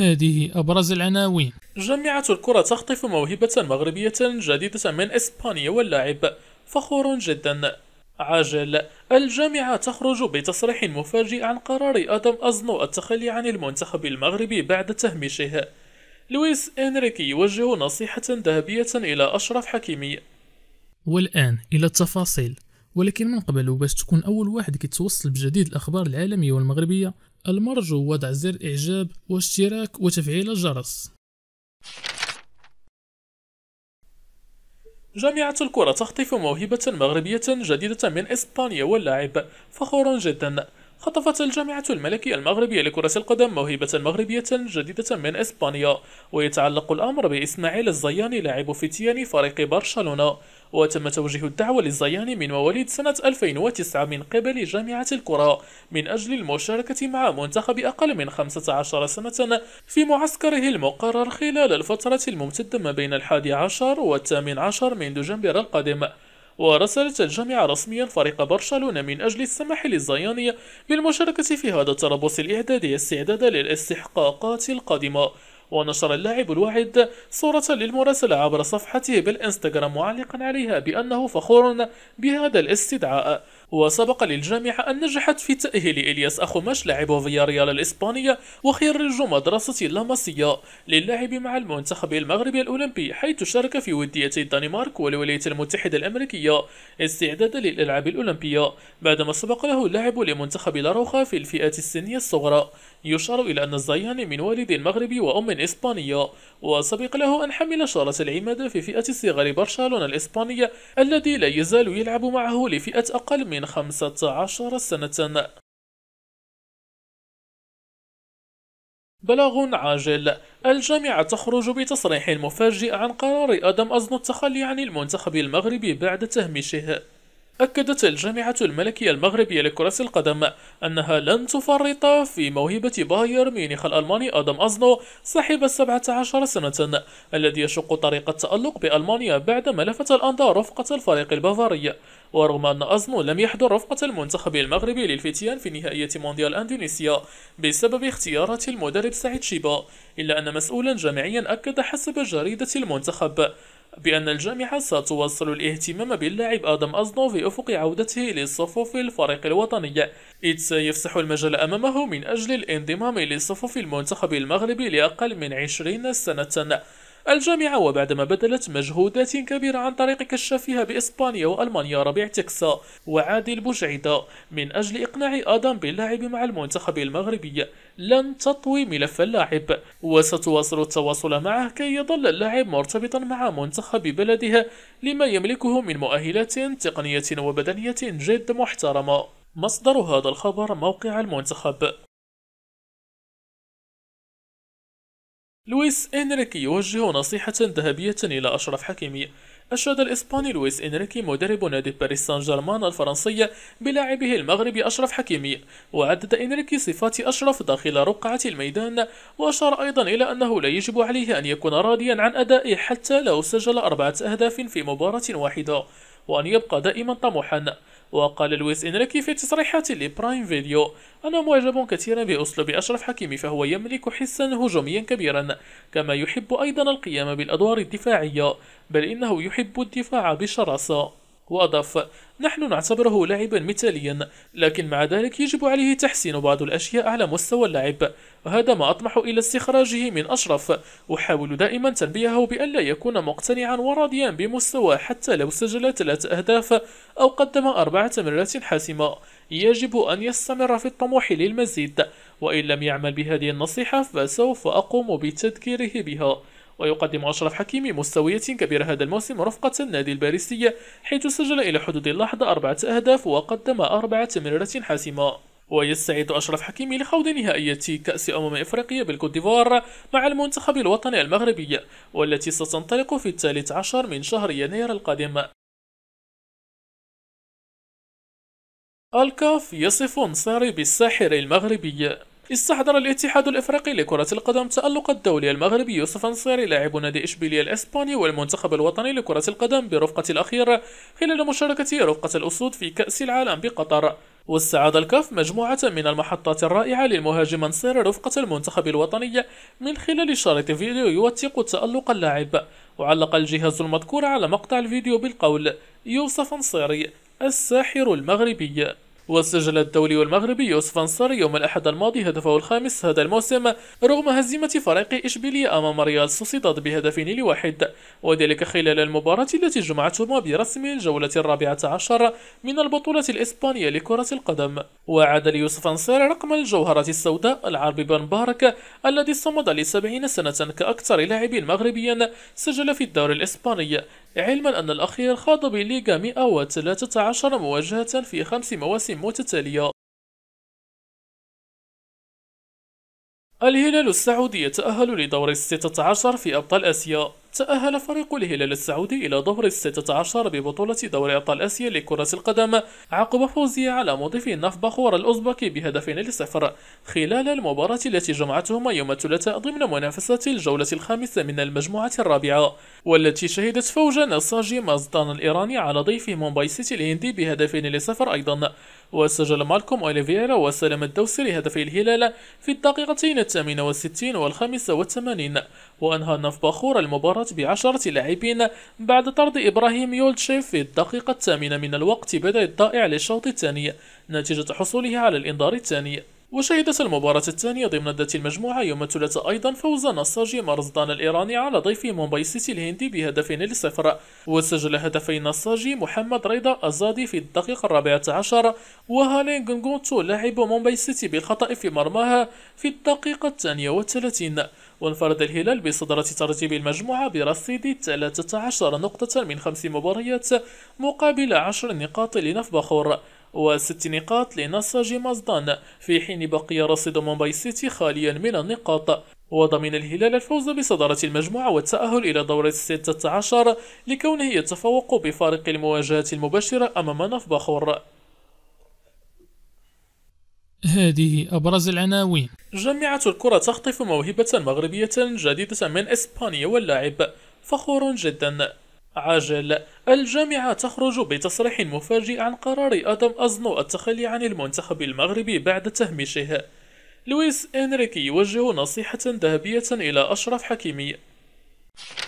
هذه أبرز العناوين جامعة الكرة تخطف موهبة مغربية جديدة من إسبانيا واللاعب فخور جدا عاجل الجامعة تخرج بتصريح مفاجئ عن قرار آدم أزنو التخلي عن المنتخب المغربي بعد تهميشه لويس إنريكي يوجه نصيحة ذهبية إلى أشرف حكيمي والآن إلى التفاصيل ولكن من قبل وباش تكون أول واحد كيتوصل بجديد الأخبار العالمية والمغربية المرجو وضع زر إعجاب واشتراك وتفعيل الجرس جامعة الكرة تخطف موهبة مغربية جديدة من إسبانيا واللاعب فخور جدا خطفت الجامعة الملكية المغربية لكرة القدم موهبة مغربية جديدة من إسبانيا ويتعلق الأمر بإسماعيل الزياني لاعب فتيان فريق برشلونة وتم توجيه الدعوة للزياني من مواليد سنة 2009 من قبل جامعة الكرة من أجل المشاركة مع منتخب أقل من 15 سنة في معسكره المقرر خلال الفترة الممتدة ما بين الحادي عشر والثامن عشر من دجنبر القادم ورسلت الجامعة رسميا فريق برشلونة من أجل السماح للزياني بالمشاركة في هذا التربص الإعدادي استعدادا للاستحقاقات القادمة ونشر اللاعب الواعد صورة للمراسلة عبر صفحته بالإنستغرام معلقا عليها بأنه فخور بهذا الاستدعاء وسبق للجامعة أن نجحت في تأهيل إلياس أخوماش لاعب فياريال الإسبانية وخريج مدرسة لاماسيا للعب مع المنتخب المغربي الأولمبي حيث شارك في وديتي الدنمارك والولايات المتحدة الأمريكية استعدادا للألعاب الأولمبية بعدما سبق له اللعب لمنتخب لاروخا في الفئات السنية الصغرى يشار إلى أن الزياني من والد مغربي وأم إسبانية وسبق له أن حمل شارة العماد في فئة صغار برشلونة الإسبانية الذي لا يزال يلعب معه لفئة أقل من من خمسة عشر سنة بلاغ عاجل الجامعة تخرج بتصريح مفاجئ عن قرار آدم أزنو التخلي عن المنتخب المغربي بعد تهميشه أكدت الجامعة الملكية المغربية لكرة القدم أنها لن تفرط في موهبة باير ميونخ الألماني آدم أزنو صاحب 17 سنة الذي يشق طريق التألق بألمانيا بعدما لفت الأنظار رفقة الفريق البافاري ورغم أن أزمو لم يحضر رفقة المنتخب المغربي للفتيان في نهائية مونديال أندونيسيا بسبب اختيارات المدرب سعيد شيبا إلا أن مسؤولا جامعيا أكد حسب جريدة المنتخب بأن الجامعة ستواصل الاهتمام باللاعب آدم أزنو في أفق عودته لصفوف الفريق الوطني إذ سيفسح المجال أمامه من أجل الانضمام لصفوف المنتخب المغربي لأقل من 20 سنة الجامعة وبعدما بذلت مجهودات كبيرة عن طريق كشافها بإسبانيا وألمانيا ربيع تكسا وعادل بوجعيدة من أجل إقناع آدم باللعب مع المنتخب المغربي لن تطوي ملف اللاعب وستواصل التواصل معه كي يظل اللاعب مرتبطا مع منتخب بلده لما يملكه من مؤهلات تقنية وبدنية جد محترمة مصدر هذا الخبر موقع المنتخب لويس إنريكي يوجه نصيحة ذهبية إلى أشرف حكيمي أشاد الإسباني لويس إنريكي مدرب نادي باريس سان جيرمان الفرنسي بلاعبه المغربي أشرف حكيمي وعدد إنريكي صفات أشرف داخل رقعة الميدان وأشار أيضا إلى أنه لا يجب عليه أن يكون راضيا عن أدائه حتى لو سجل أربعة أهداف في مباراة واحدة وأن يبقى دائما طموحا وقال لويس إنريكي في تصريحات لبرايم فيديو أنا معجب كثيرا بأسلوب أشرف حكيمي فهو يملك حسا هجوميا كبيرا كما يحب أيضا القيام بالأدوار الدفاعية بل إنه يحب الدفاع بشراسة وأضاف نحن نعتبره لاعبا مثاليا لكن مع ذلك يجب عليه تحسين بعض الأشياء على مستوى اللعب وهذا ما أطمح إلى استخراجه من أشرف أحاول دائما تنبيهه بأن لا يكون مقتنعا وراضيا بمستواه حتى لو سجل ثلاث أهداف أو قدم أربعة تمريرات حاسمة يجب أن يستمر في الطموح للمزيد وإن لم يعمل بهذه النصيحة فسوف أقوم بتذكيره بها ويقدم أشرف حكيمي مستويات كبيرة هذا الموسم رفقة النادي الباريسي حيث سجل إلى حدود اللحظة أربعة أهداف وقدم أربعة تمريرات حاسمة ويستعد أشرف حكيمي لخوض نهائية كأس أمم إفريقيا بالكوت ديفوار مع المنتخب الوطني المغربي والتي ستنطلق في الثالث عشر من شهر يناير القادم الكاف يصف انصاري بالساحر المغربي استحضر الاتحاد الافريقي لكرة القدم تألق الدولي المغربي يوسف انصيري لاعب نادي اشبيلية الاسباني والمنتخب الوطني لكرة القدم برفقة الاخير خلال مشاركته رفقة الاسود في كأس العالم بقطر واستعاد الكاف مجموعة من المحطات الرائعة للمهاجم انصير رفقة المنتخب الوطني من خلال شريط فيديو يوثق تألق اللاعب وعلق الجهاز المذكور على مقطع الفيديو بالقول يوسف انصيري الساحر المغربي وسجل الدولي والمغربي يوسف انصاري يوم الأحد الماضي هدفه الخامس هذا الموسم رغم هزيمة فريق إشبيلية أمام ريال سوسيداد بهدفين لواحد وذلك خلال المباراة التي جمعتهما برسم الجولة الرابعة عشر من البطولة الإسبانية لكرة القدم وعاد ليوسف أنصار رقم الجوهرة السوداء العربي بن مبارك الذي صمد لسبعين سنة كأكثر لاعب مغربي سجل في الدوري الإسباني علما أن الأخير خاض بليغا 113 مواجهة في خمس مواسم متتالية الهلال السعودي يتأهل لدور الستة عشر في أبطال آسيا تأهل فريق الهلال السعودي إلى دور الستة عشر ببطولة دوري أبطال آسيا لكرة القدم عقب فوزه على ناف بخور الأوزبكي بهدفين لصفر خلال المباراة التي جمعتهما يوم الثلاثاء ضمن منافسة الجولة الخامسة من المجموعة الرابعة والتي شهدت فوز نساجي مازدان الإيراني على ضيف مومباي سيتي الهندي بهدفين لصفر أيضا وسجل مالكوم أوليفيرا وسلم الدوسري هدفي الهلال في الدقيقتين الثامنة والستين والخامسة والثمانين وأنهى نفباخور المباراة بعشرة لاعبين بعد طرد إبراهيم يولتشيف في الدقيقة الثامنة من الوقت بدأ الضائع للشوط الثاني نتيجة حصوله على الإنذار الثاني وشهدت المباراة الثانية ضمن ذات المجموعة يوم الثلاثاء أيضا فوز نصاجي مرزدان الإيراني على ضيف مومباي سيتي الهندي بهدف لصفر وسجل هدفي نصاجي محمد رضا الزادي في الدقيقة الرابعة عشر وهالين غونغونتو لاعب مومباي سيتي بالخطأ في مرماها في الدقيقة الثانية والثلاثين وانفرد الهلال بصدارة ترتيب المجموعة برصيد 13 نقطة من خمس مباريات مقابل 10 نقاط لنفبخور وست نقاط لنساجي مازدان في حين بقي رصيد مومباي سيتي خاليا من النقاط وضمن الهلال الفوز بصدارة المجموعة والتأهل إلى دورة الستة عشر لكونه يتفوق بفارق المواجهة المباشرة أمام نف بخور هذه أبرز العناوين جامعة الكرة تخطف موهبة مغربية جديدة من إسبانيا واللاعب فخور جدا عاجل الجامعة تخرج بتصريح مفاجئ عن قرار آدم أزنو التخلي عن المنتخب المغربي بعد تهميشه لويس إنريكي يوجه نصيحة ذهبية إلى أشرف حكيمي